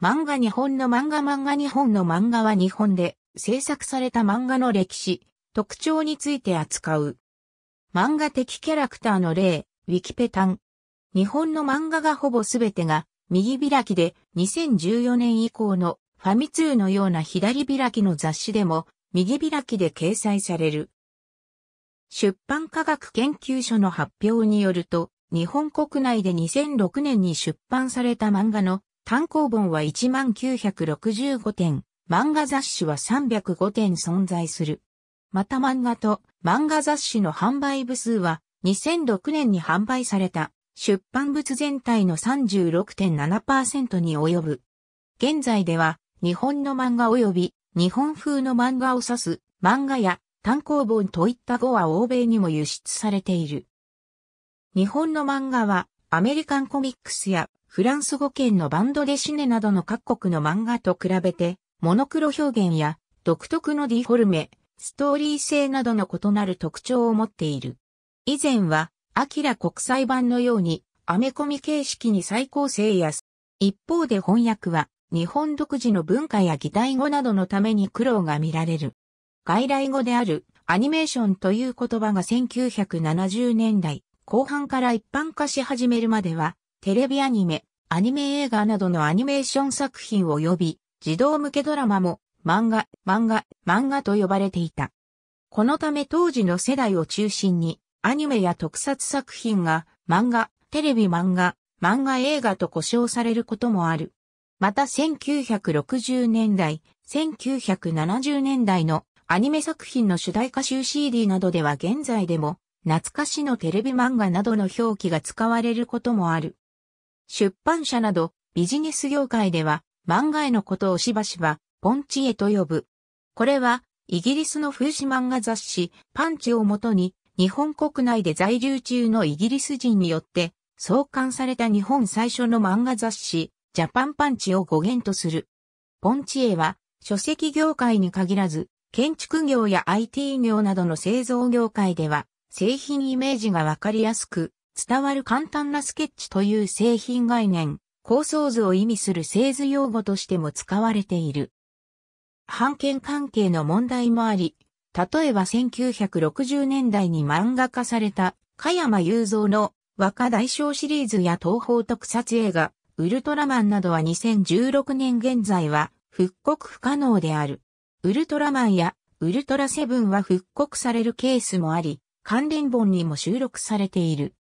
漫画日本の漫画漫画日本の漫画は日本で制作された漫画の歴史、特徴について扱う。漫画的キャラクターの例、ウィキペタン。日本の漫画がほぼすべてが右開きで2014年以降のファミ通のような左開きの雑誌でも右開きで掲載される。出版科学研究所の発表によると、日本国内で2006年に出版された漫画の単行本は1965点、漫画雑誌は305点存在する。また漫画と漫画雑誌の販売部数は2006年に販売された出版物全体の36.7%に及ぶ。現在では日本の漫画及び日本風の漫画を指す漫画や単行本といった語は欧米にも輸出されている。日本の漫画はアメリカンコミックスやフランス語圏のバンドデシネなどの各国の漫画と比べて、モノクロ表現や独特のディフォルメ、ストーリー性などの異なる特徴を持っている。以前は、アキラ国際版のように、アメコミ形式に再構成や、一方で翻訳は、日本独自の文化や擬態語などのために苦労が見られる。外来語であるアニメーションという言葉が1970年代後半から一般化し始めるまではテレビアニメ、アニメ映画などのアニメーション作品及び、児童向けドラマも、漫画、漫画、漫画と呼ばれていた。このため当時の世代を中心に、アニメや特撮作品が、漫画、テレビ漫画、漫画映画と呼称されることもある。また1960年代、1970年代のアニメ作品の主題歌集 CD などでは現在でも懐かしのテレビ漫画などの表記が使われることもある。出版社などビジネス業界では漫画へのことをしばしばポンチ絵と呼ぶ。これはイギリスの風刺漫画雑誌パンチをもとに日本国内で在留中のイギリス人によって創刊された日本最初の漫画雑誌ジャパンパンチを語源とする。ポンチ絵は書籍業界に限らず建築業や IT 業などの製造業界では製品イメージがわかりやすく伝わる簡単なスケッチという製品概念、構想図を意味する製図用語としても使われている。版権関係の問題もあり、例えば1960年代に漫画化された、加山雄三の若大将シリーズや東宝特撮映画、ウルトラマンなどは2016年現在は復刻不可能である。ウルトラマンやウルトラセブンは復刻されるケースもあり、関連本にも収録されている。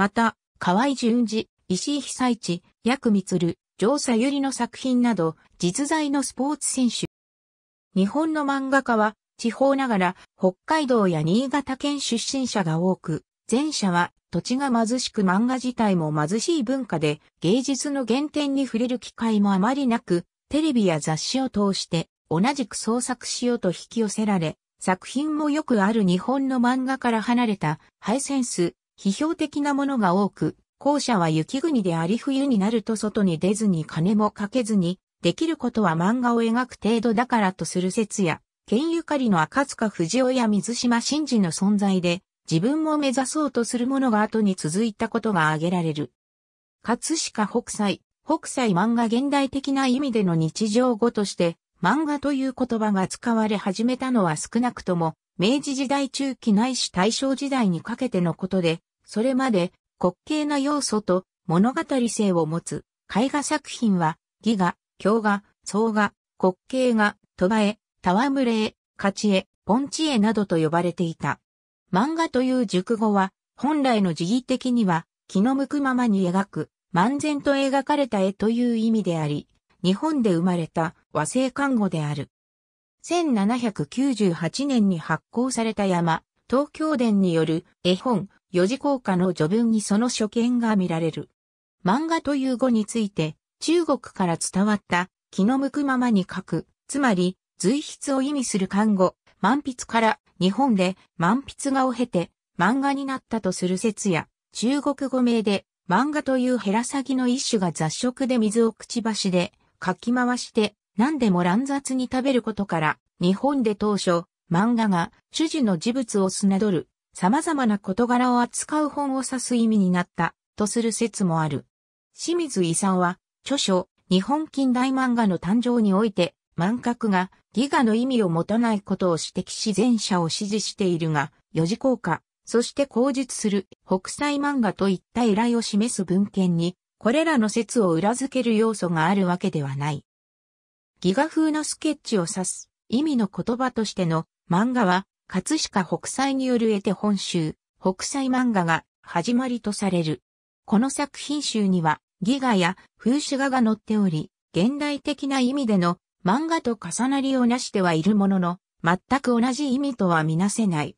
また、河合淳二、石井久一、薬満、城佐百合の作品など、実在のスポーツ選手。日本の漫画家は、地方ながら北海道や新潟県出身者が多く、前者は土地が貧しく漫画自体も貧しい文化で芸術の原点に触れる機会もあまりなく、テレビや雑誌を通して同じく創作しようと引き寄せられ、作品もよくある日本の漫画から離れたハイセンス、批評的なものが多く、後者は雪国であり冬になると外に出ずに金もかけずに、できることは漫画を描く程度だからとする説や、県ゆかりの赤塚不二夫や水島真嗣の存在で、自分も目指そうとするものが後に続いたことが挙げられる。葛飾北斎、北斎漫画現代的な意味での日常語として、漫画という言葉が使われ始めたのは少なくとも、明治時代中期ないし大正時代にかけてのことで、それまで滑稽な要素と物語性を持つ絵画作品は、義画、京画、草画、滑稽画、戸羽絵、戯れ絵、勝ち絵、ポンチ絵などと呼ばれていた。漫画という熟語は、本来の時義的には、気の向くままに描く、漫然と描かれた絵という意味であり、日本で生まれた和製看護である。1798年に発行された山、東京伝による絵本、四字効果の序文にその所見が見られる。漫画という語について、中国から伝わった気の向くままに書く、つまり随筆を意味する漢語、満筆から日本で満筆画を経て漫画になったとする説や、中国語名で漫画というヘラサギの一種が雑食で水をくちばしでかき回して何でも乱雑に食べることから、日本で当初、漫画が主人の事物をすなどる様々な事柄を扱う本を指す意味になった、とする説もある。清水勲は、著書、日本近代漫画の誕生において、漫画がギガの意味を持たないことを指摘し前者を支持しているが、四字効果、そして口述する北斎漫画といった依頼を示す文献に、これらの説を裏付ける要素があるわけではない。ギガ風のスケッチを指す意味の言葉としての漫画は葛飾北斎による絵手本集、北斎漫画が始まりとされる。この作品集には、ギガや風刺画が載っており、現代的な意味での漫画と重なりをなしてはいるものの、全く同じ意味とはみなせない。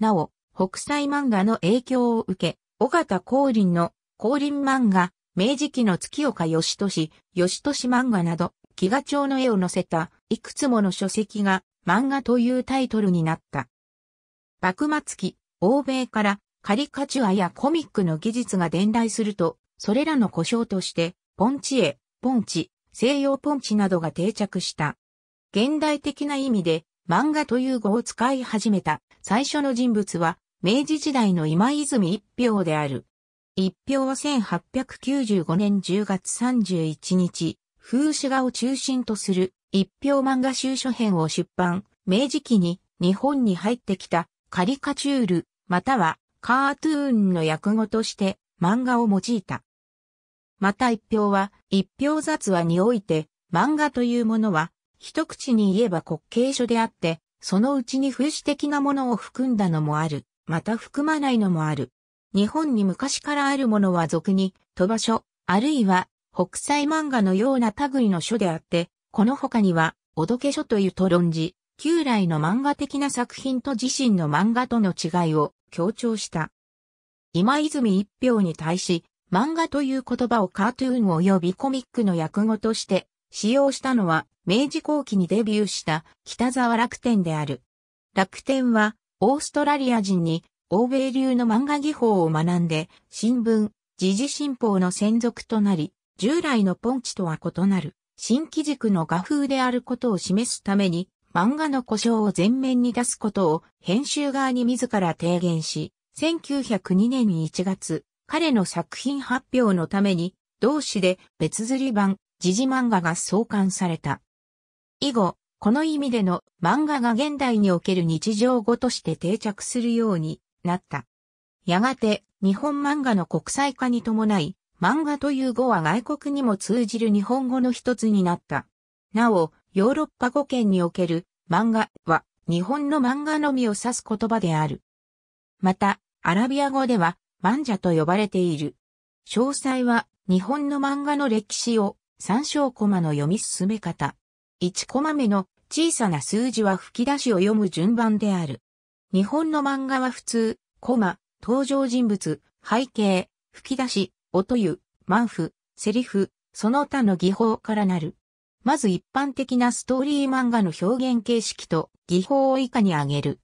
なお、北斎漫画の影響を受け、尾形光林の光林漫画、明治期の月岡義年、義年漫画など、飢餓町の絵を載せたいくつもの書籍が漫画というタイトルになった。幕末期、欧米からカリカチュアやコミックの技術が伝来すると、それらの故障として、ポンチエ、ポンチ、西洋ポンチなどが定着した。現代的な意味で、漫画という語を使い始めた最初の人物は、明治時代の今泉一票である。一票は1895年10月31日、風刺画を中心とする一票漫画集書編を出版、明治期に日本に入ってきたカリカチュール、またはカートゥーンの訳語として漫画を用いた。また一票は、一票雑話において、漫画というものは、一口に言えば滑稽書であって、そのうちに風刺的なものを含んだのもある、また含まないのもある。日本に昔からあるものは俗に、飛ば書、あるいは、北斎漫画のような類の書であって、この他には、おどけ書というと論じ、旧来の漫画的な作品と自身の漫画との違いを強調した。今泉一票に対し、漫画という言葉をカートゥーン及びコミックの訳語として使用したのは明治後期にデビューした北沢楽天である。楽天はオーストラリア人に欧米流の漫画技法を学んで新聞、時事新報の専属となり、従来のポンチとは異なる新機軸の画風であることを示すために、漫画の故障を前面に出すことを編集側に自ら提言し、1902年1月、彼の作品発表のために、同誌で別釣り版、時事漫画が創刊された。以後、この意味での漫画が現代における日常語として定着するようになった。やがて、日本漫画の国際化に伴い、漫画という語は外国にも通じる日本語の一つになった。なお、ヨーロッパ語圏における漫画は日本の漫画のみを指す言葉である。また、アラビア語では漫画と呼ばれている。詳細は日本の漫画の歴史を参照コマの読み進め方。1コマ目の小さな数字は吹き出しを読む順番である。日本の漫画は普通、コマ、登場人物、背景、吹き出し、音湯、満布、セリフ、その他の技法からなる。まず一般的なストーリー漫画の表現形式と技法を以下に挙げる。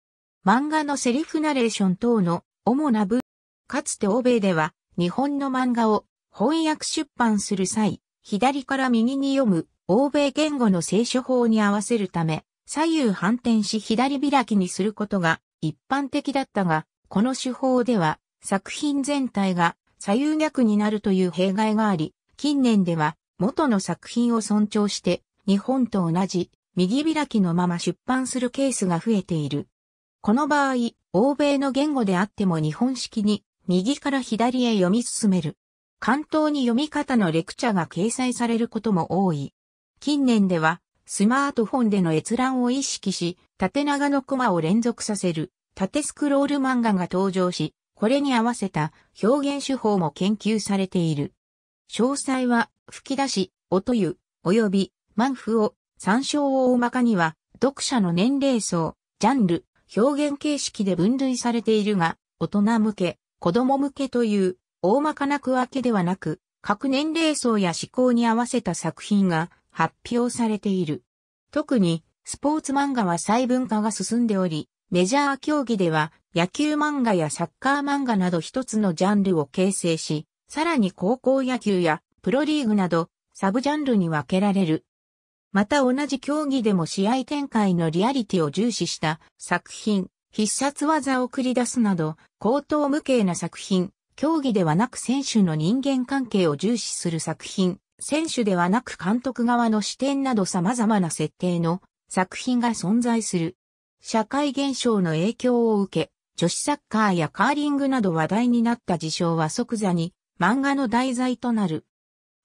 漫画のセリフナレーション等の主な部、かつて欧米では日本の漫画を翻訳出版する際、左から右に読む欧米言語の聖書法に合わせるため、左右反転し左開きにすることが一般的だったが、この手法では作品全体が左右逆になるという弊害があり、近年では元の作品を尊重して日本と同じ右開きのまま出版するケースが増えている。この場合、欧米の言語であっても日本式に右から左へ読み進める。関東に読み方のレクチャーが掲載されることも多い。近年では、スマートフォンでの閲覧を意識し、縦長のコマを連続させる、縦スクロール漫画が登場し、これに合わせた表現手法も研究されている。詳細は、吹き出し、音湯、及び、満腹を、参照を大まかには、読者の年齢層、ジャンル、表現形式で分類されているが、大人向け、子供向けという、大まかな区分けではなく、各年齢層や思考に合わせた作品が発表されている。特に、スポーツ漫画は細分化が進んでおり、メジャー競技では野球漫画やサッカー漫画など一つのジャンルを形成し、さらに高校野球やプロリーグなどサブジャンルに分けられる。また同じ競技でも試合展開のリアリティを重視した作品、必殺技を繰り出すなど、高等無形な作品、競技ではなく選手の人間関係を重視する作品、選手ではなく監督側の視点など様々な設定の作品が存在する。社会現象の影響を受け、女子サッカーやカーリングなど話題になった事象は即座に漫画の題材となる。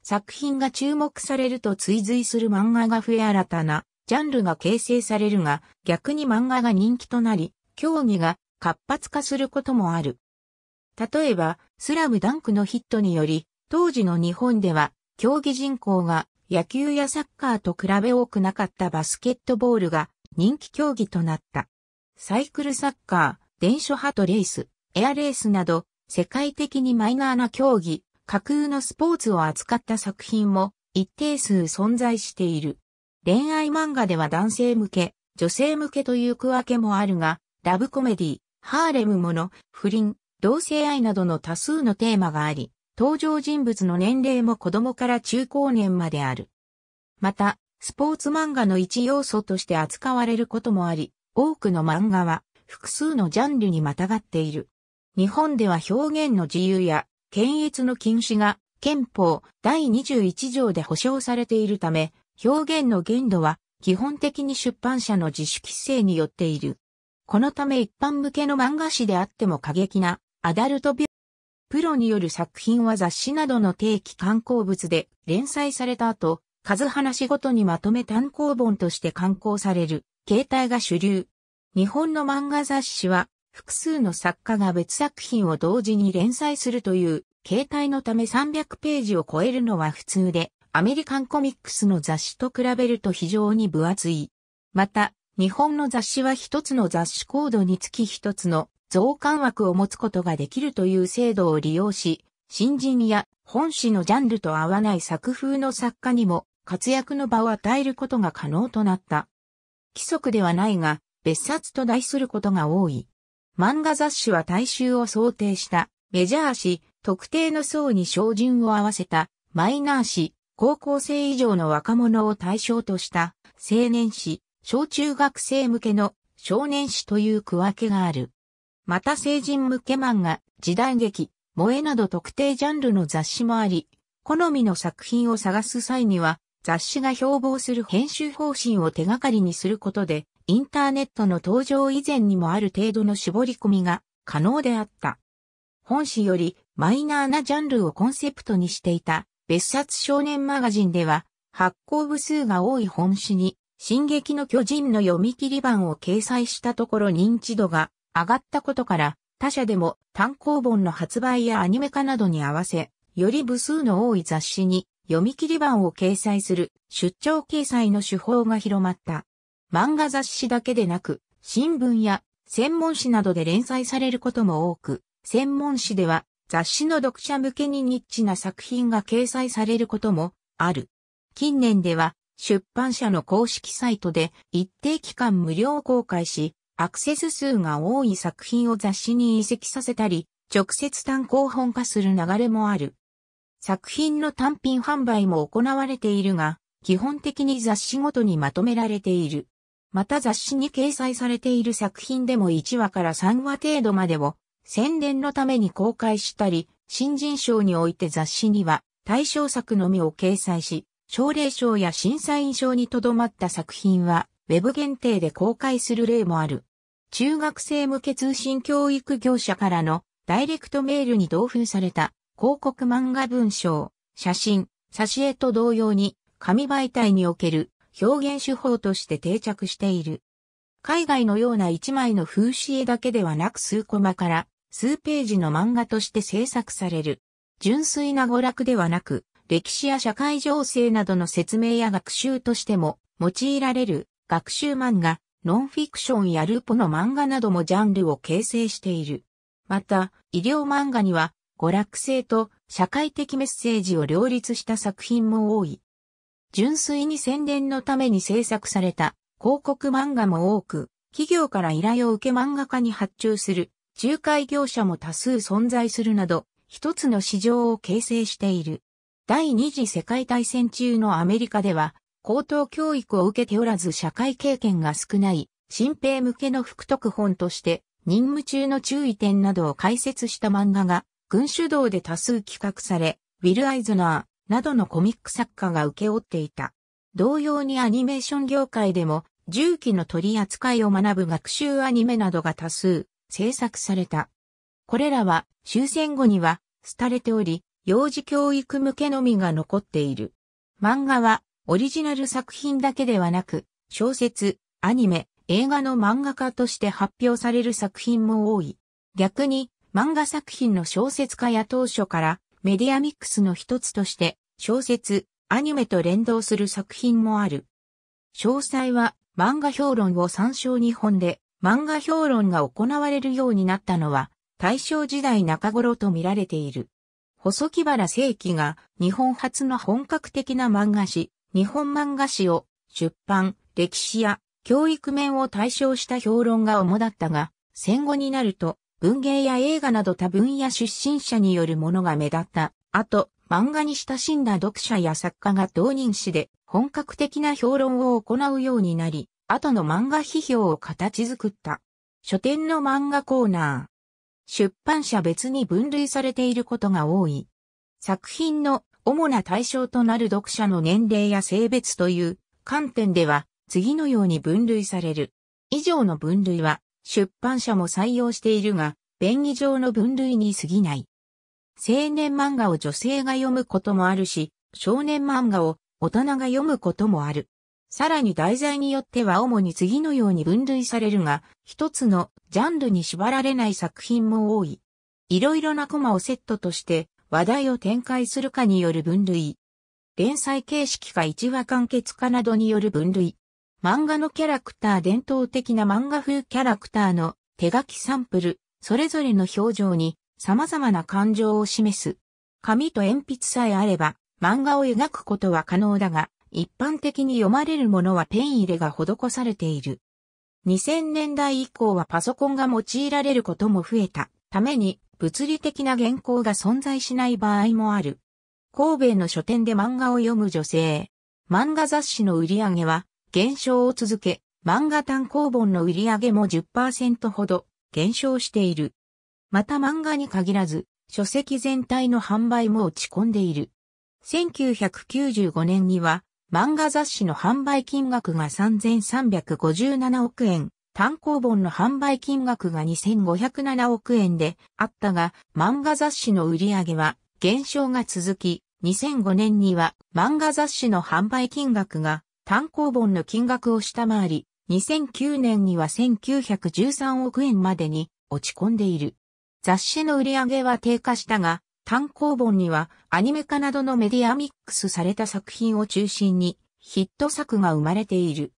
作品が注目されると追随する漫画が増え新たなジャンルが形成されるが、逆に漫画が人気となり、競技が活発化することもある。例えば、スラムダンクのヒットにより、当時の日本では、競技人口が野球やサッカーと比べ多くなかったバスケットボールが人気競技となった。サイクルサッカー、電書派トレース、エアレースなど、世界的にマイナーな競技、架空のスポーツを扱った作品も一定数存在している。恋愛漫画では男性向け、女性向けという区分けもあるが、ラブコメディ、ハーレムもの、不倫、同性愛などの多数のテーマがあり、登場人物の年齢も子供から中高年まである。また、スポーツ漫画の一要素として扱われることもあり、多くの漫画は複数のジャンルにまたがっている。日本では表現の自由や検閲の禁止が憲法第21条で保障されているため、表現の限度は基本的に出版社の自主規制によっている。このため一般向けの漫画誌であっても過激なアダルトビュー。プロによる作品は雑誌などの定期刊行物で連載された後、数話ごとにまとめ単行本として刊行される、形態が主流。日本の漫画雑誌は、複数の作家が別作品を同時に連載するという、形態のため300ページを超えるのは普通で、アメリカンコミックスの雑誌と比べると非常に分厚い。また、日本の雑誌は一つの雑誌コードにつき一つの増刊枠を持つことができるという制度を利用し、新人や本誌のジャンルと合わない作風の作家にも活躍の場を与えることが可能となった。規則ではないが、別冊と題することが多い。漫画雑誌は大衆を想定したメジャー誌、特定の層に照準を合わせたマイナー誌、高校生以上の若者を対象とした青年誌、小中学生向けの少年誌という区分けがある。また成人向け漫画、時代劇、萌えなど特定ジャンルの雑誌もあり、好みの作品を探す際には、雑誌が標榜する編集方針を手がかりにすることで、インターネットの登場以前にもある程度の絞り込みが可能であった。本誌よりマイナーなジャンルをコンセプトにしていた別冊少年マガジンでは発行部数が多い本誌に進撃の巨人の読み切り版を掲載したところ認知度が上がったことから他社でも単行本の発売やアニメ化などに合わせ、より部数の多い雑誌に読み切り版を掲載する出張掲載の手法が広まった。漫画雑誌だけでなく、新聞や専門誌などで連載されることも多く、専門誌では雑誌の読者向けにニッチな作品が掲載されることもある。近年では出版社の公式サイトで一定期間無料公開し、アクセス数が多い作品を雑誌に移籍させたり、直接単行本化する流れもある。作品の単品販売も行われているが、基本的に雑誌ごとにまとめられている。また雑誌に掲載されている作品でも1話から3話程度までを宣伝のために公開したり、新人賞において雑誌には対象作のみを掲載し、奨励賞や審査員賞にとどまった作品はウェブ限定で公開する例もある。中学生向け通信教育業者からのダイレクトメールに同封された広告漫画文章、写真、挿絵と同様に紙媒体における表現手法として定着している。海外のような一枚の風刺絵だけではなく数コマから数ページの漫画として制作される。純粋な娯楽ではなく、歴史や社会情勢などの説明や学習としても用いられる学習漫画ノンフィクションやルポの漫画などもジャンルを形成している。また、医療漫画には、娯楽性と社会的メッセージを両立した作品も多い。純粋に宣伝のために制作された広告漫画も多く、企業から依頼を受け漫画家に発注する仲介業者も多数存在するなど、一つの市場を形成している。第二次世界大戦中のアメリカでは、高等教育を受けておらず社会経験が少ない、新兵向けの副特本として、任務中の注意点などを解説した漫画が、軍主導で多数企画され、ウィル・アイズナーなどのコミック作家が請け負っていた。同様にアニメーション業界でも、銃器の取り扱いを学ぶ学習アニメなどが多数制作された。これらは終戦後には廃れており、幼児教育向けのみが残っている。漫画はオリジナル作品だけではなく、小説、アニメ、映画の漫画家として発表される作品も多い。逆に、漫画作品の小説家や当初からメディアミックスの一つとして、小説、アニメと連動する作品もある。詳細は漫画評論を参照日本で漫画評論が行われるようになったのは大正時代中頃と見られている。細木原正規が日本初の本格的な漫画誌、日本漫画史を出版、歴史や教育面を対象した評論が主だったが、戦後になると文芸や映画など多分野出身者によるものが目立った。あと、漫画に親しんだ読者や作家が同人誌で本格的な評論を行うようになり、後の漫画批評を形作った。書店の漫画コーナー。出版社別に分類されていることが多い。作品の主な対象となる読者の年齢や性別という観点では次のように分類される。以上の分類は出版社も採用しているが、便宜上の分類に過ぎない。青年漫画を女性が読むこともあるし、少年漫画を大人が読むこともある。さらに題材によっては主に次のように分類されるが、一つのジャンルに縛られない作品も多い。いろいろなコマをセットとして話題を展開するかによる分類。連載形式か一話完結かなどによる分類。漫画のキャラクター伝統的な漫画風キャラクターの手書きサンプル、それぞれの表情に様々な感情を示す。紙と鉛筆さえあれば漫画を描くことは可能だが、一般的に読まれるものはペン入れが施されている。2000年代以降はパソコンが用いられることも増えたために物理的な原稿が存在しない場合もある。神戸の書店で漫画を読む女性。漫画雑誌の売り上げは減少を続け、漫画単行本の売り上げも10%ほど減少している。また漫画に限らず、書籍全体の販売も落ち込んでいる。1995年には漫画雑誌の販売金額が3357億円単行本の販売金額が2507億円であったが、漫画雑誌の売り上げは減少が続き、2005年には漫画雑誌の販売金額が単行本の金額を下回り、2009年には1913億円までに落ち込んでいる。雑誌の売り上げは低下したが、単行本にはアニメ化などのメディアミックスされた作品を中心にヒット作が生まれている。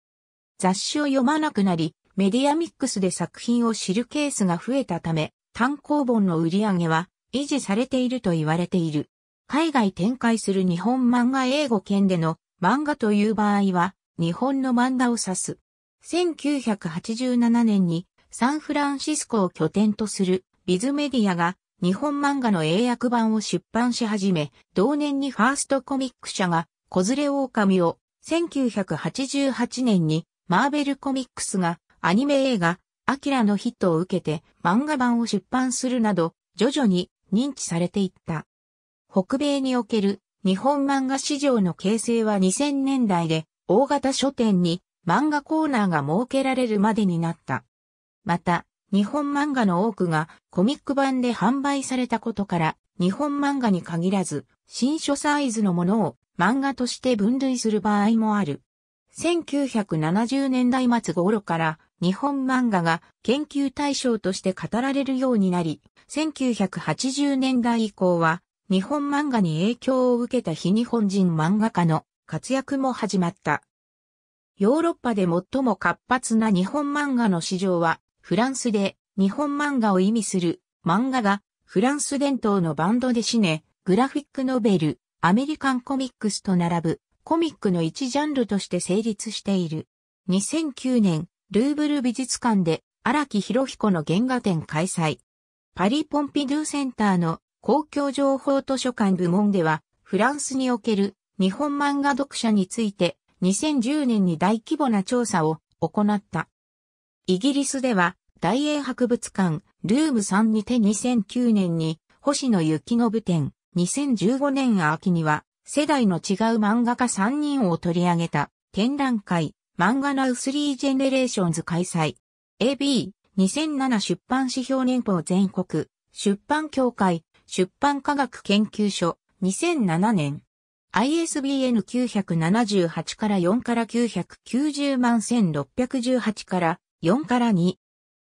雑誌を読まなくなり、メディアミックスで作品を知るケースが増えたため、単行本の売り上げは維持されていると言われている。海外展開する日本漫画英語圏での漫画という場合は、日本の漫画を指す。1987年にサンフランシスコを拠点とするビズメディアが日本漫画の英訳版を出版し始め、同年にファーストコミック社が、子連れ狼を1988年にマーベルコミックスがアニメ映画、アキラのヒットを受けて漫画版を出版するなど、徐々に認知されていった。北米における日本漫画市場の形成は2000年代で大型書店に漫画コーナーが設けられるまでになった。また、日本漫画の多くがコミック版で販売されたことから、日本漫画に限らず、新書サイズのものを漫画として分類する場合もある。1970年代末頃から日本漫画が研究対象として語られるようになり、1980年代以降は日本漫画に影響を受けた非日本人漫画家の活躍も始まった。ヨーロッパで最も活発な日本漫画の市場はフランスで日本漫画を意味する漫画がフランス伝統のバンドでシネ、グラフィックノベル、アメリカンコミックスと並ぶコミックの一ジャンルとして成立している。2009年、ルーブル美術館で荒木博彦の原画展開催。パリ・ポンピドゥセンターの公共情報図書館部門では、フランスにおける日本漫画読者について2010年に大規模な調査を行った。イギリスでは、大英博物館、ルーム3にて2009年に、星野幸信展、2015年秋には、世代の違う漫画家3人を取り上げた展覧会、漫画ナウスリージェネレーションズ開催。AB、2007出版指標年報全国、出版協会、出版科学研究所、2007年。ISBN 978から4から990万1618から4から2。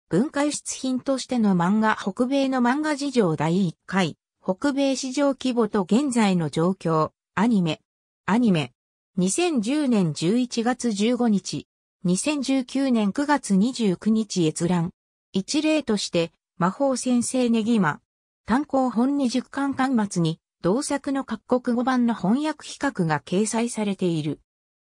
文化輸出品としての漫画北米の漫画事情第1回、北米市場規模と現在の状況、アニメ。アニメ、2010年11月15日、2019年9月29日閲覧。一例として、魔法先生ネギマ。単行本二十巻巻末に、同作の各国語版の翻訳比較が掲載されている。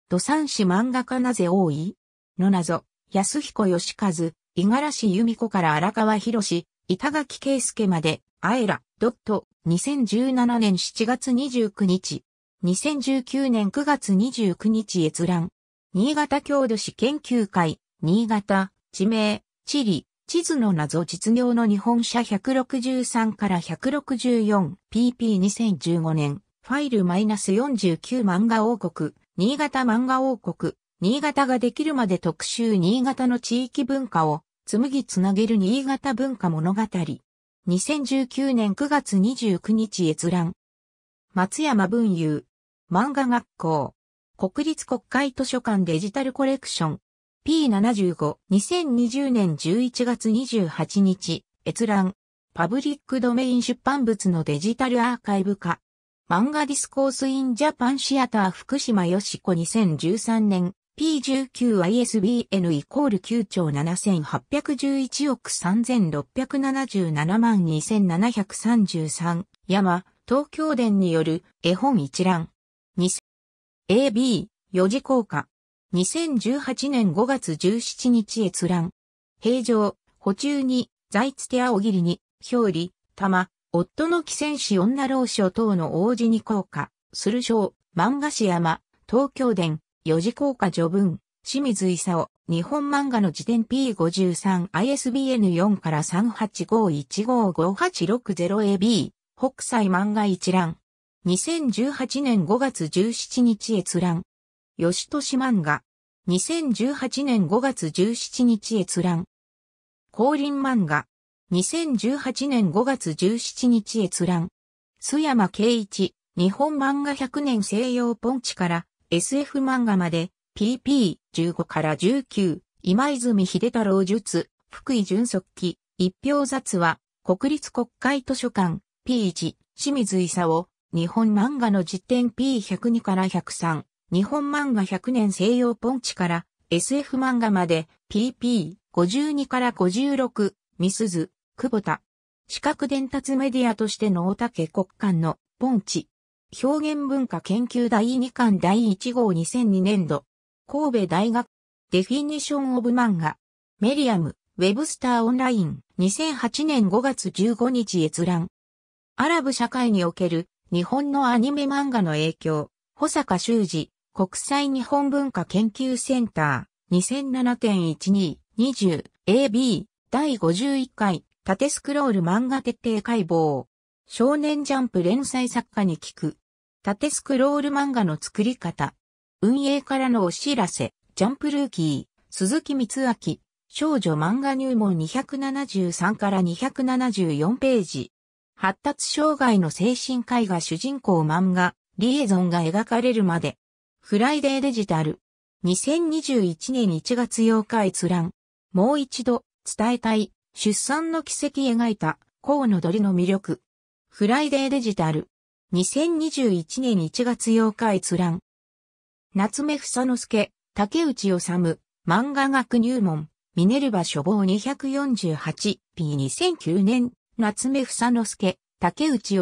土産市漫画家なぜ多いの謎、安彦義和、五十嵐由美子から荒川博士、板垣圭介まで、あえら、ドット、2017年7月29日。2019年9月29日閲覧。新潟郷土史研究会、新潟、地名、地理、地図の謎実業の日本社163から 164PP2015 年、ファイル -49 漫画王国、新潟漫画王国、新潟ができるまで特集新潟の地域文化を紡ぎつなげる新潟文化物語。2019年9月29日閲覧。松山文雄、漫画学校。国立国会図書館デジタルコレクション。P75、2020年11月28日、閲覧。パブリックドメイン出版物のデジタルアーカイブ化。漫画ディスコースインジャパンシアター福島よしこ2013年 P19ISBN イコール9兆7811億3677万2733山東京電による絵本一覧 AB、四字効果。2018年5月17日閲覧。平常、補中に、在津手青切に、表裏、玉、夫の寄戦士女老書等の王子に効果、する章、漫画師山、東京伝、四字効果序文、清水勲、日本漫画の辞典 P53 ISBN4 から 385155860AB、北斎漫画一覧。2018年5月17日閲覧。吉利漫画。2018年5月17日閲覧。降臨漫画。2018年5月17日閲覧。須山圭一、日本漫画100年西洋ポンチから SF 漫画まで PP15 から19、今泉秀太郎術、福井純速記、一票雑話。国立国会図書館、P1、清水勲、日本漫画の実典 P102 から103、日本漫画100年西洋ポンチから SF 漫画まで PP52 から56、ミスズ、久保田。視覚伝達メディアとしての大竹国間のポンチ。表現文化研究第2巻第1号2002年度。神戸大学。デフィニションオブ漫画。メリアム、ウェブスターオンライン。2008年5月15日閲覧。アラブ社会における日本のアニメ漫画の影響、保坂修二、国際日本文化研究センター、2007.12.20AB 第51回縦スクロール漫画徹底解剖。少年ジャンプ連載作家に聞く。縦スクロール漫画の作り方。運営からのお知らせ。ジャンプルーキー、鈴木光明。少女漫画入門273から274ページ。発達障害の精神科医が主人公漫画、リエゾンが描かれるまで。フライデーデジタル。2021年1月8日閲覧。もう一度、伝えたい、出産の奇跡描いた、河野鳥の魅力。フライデーデジタル。2021年1月8日閲覧。夏目房之助、竹内治、漫画学入門、ミネルヴァ書房 248p2009 年夏目房之助、竹内治、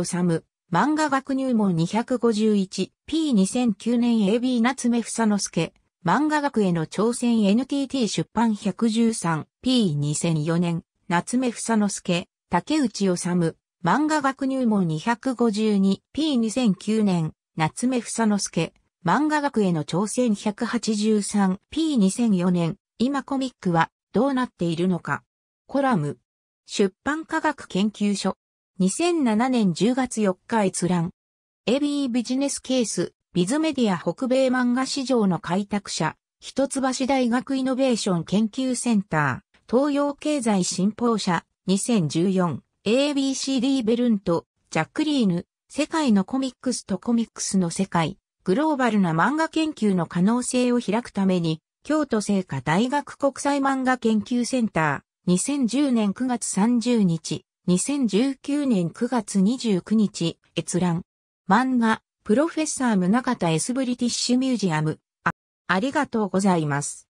漫画学入門 251P2009 年 AB 夏目房之助、漫画学への挑戦 NTT 出版 113P2004 年夏目房之助、竹内治、漫画学入門 252P2009 年夏目房之助、漫画学への挑戦 183P2004 年今コミックはどうなっているのかコラム出版科学研究所。2007年10月4日閲覧。エビービジネスケース、ビズメディア北米漫画市場の開拓者、一橋大学イノベーション研究センター、東洋経済新報社、2014、ABCD ベルント、ジャックリーヌ、世界のコミックスとコミックスの世界、グローバルな漫画研究の可能性を開くために、京都聖火大学国際漫画研究センター、2010年9月30日、2019年9月29日、閲覧。漫画、プロフェッサー宗方 S ブリティッシュミュージアム。あ、ありがとうございます。